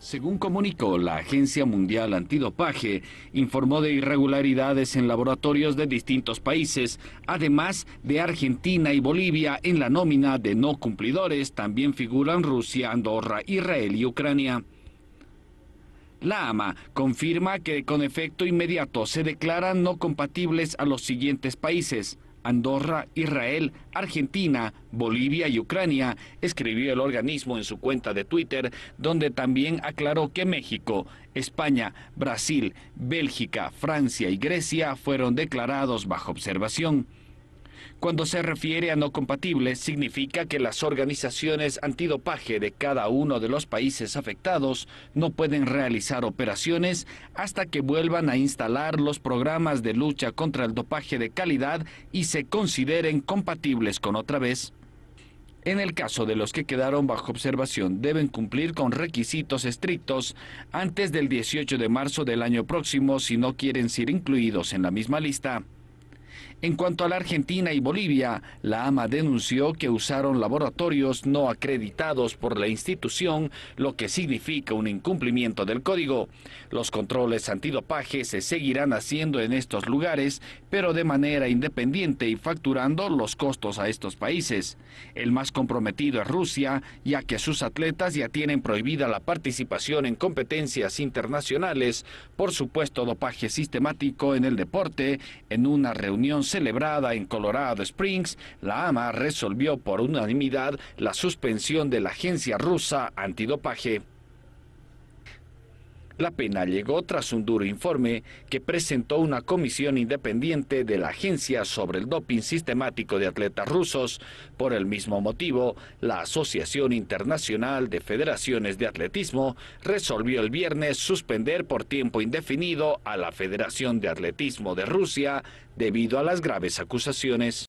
Según comunicó, la Agencia Mundial Antidopaje informó de irregularidades en laboratorios de distintos países, además de Argentina y Bolivia en la nómina de no cumplidores, también figuran Rusia, Andorra, Israel y Ucrania. La AMA confirma que con efecto inmediato se declaran no compatibles a los siguientes países. Andorra, Israel, Argentina, Bolivia y Ucrania, escribió el organismo en su cuenta de Twitter, donde también aclaró que México, España, Brasil, Bélgica, Francia y Grecia fueron declarados bajo observación. Cuando se refiere a no compatibles, significa que las organizaciones antidopaje de cada uno de los países afectados no pueden realizar operaciones hasta que vuelvan a instalar los programas de lucha contra el dopaje de calidad y se consideren compatibles con otra vez. En el caso de los que quedaron bajo observación, deben cumplir con requisitos estrictos antes del 18 de marzo del año próximo si no quieren ser incluidos en la misma lista. En cuanto a la Argentina y Bolivia, la AMA denunció que usaron laboratorios no acreditados por la institución, lo que significa un incumplimiento del código. Los controles antidopaje se seguirán haciendo en estos lugares, pero de manera independiente y facturando los costos a estos países. El más comprometido es Rusia, ya que sus atletas ya tienen prohibida la participación en competencias internacionales por supuesto dopaje sistemático en el deporte en una reunión celebrada en Colorado Springs, la AMA resolvió por unanimidad la suspensión de la agencia rusa antidopaje. La pena llegó tras un duro informe que presentó una comisión independiente de la Agencia sobre el Doping Sistemático de Atletas Rusos. Por el mismo motivo, la Asociación Internacional de Federaciones de Atletismo resolvió el viernes suspender por tiempo indefinido a la Federación de Atletismo de Rusia debido a las graves acusaciones.